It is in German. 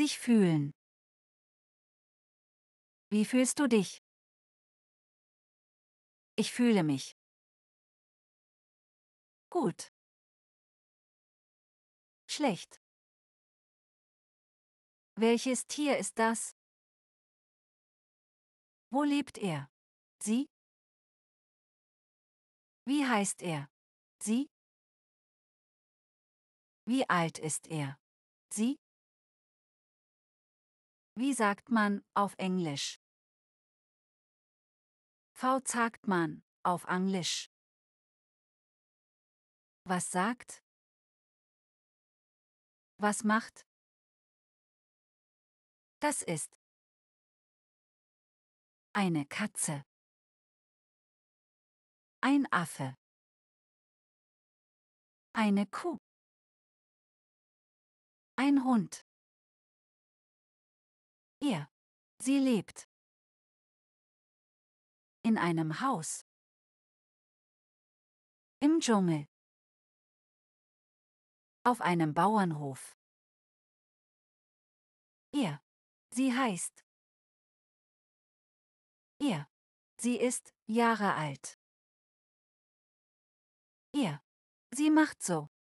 sich fühlen. Wie fühlst du dich? Ich fühle mich. Gut. Schlecht. Welches Tier ist das? Wo lebt er? Sie? Wie heißt er? Sie? Wie alt ist er? Sie? Wie sagt man auf Englisch? V sagt man auf Englisch. Was sagt? Was macht? Das ist eine Katze. Ein Affe. Eine Kuh. Ein Hund. Sie lebt. In einem Haus. Im Dschungel. Auf einem Bauernhof. Er. Sie heißt. Er. Sie ist Jahre alt. Er. Sie macht so.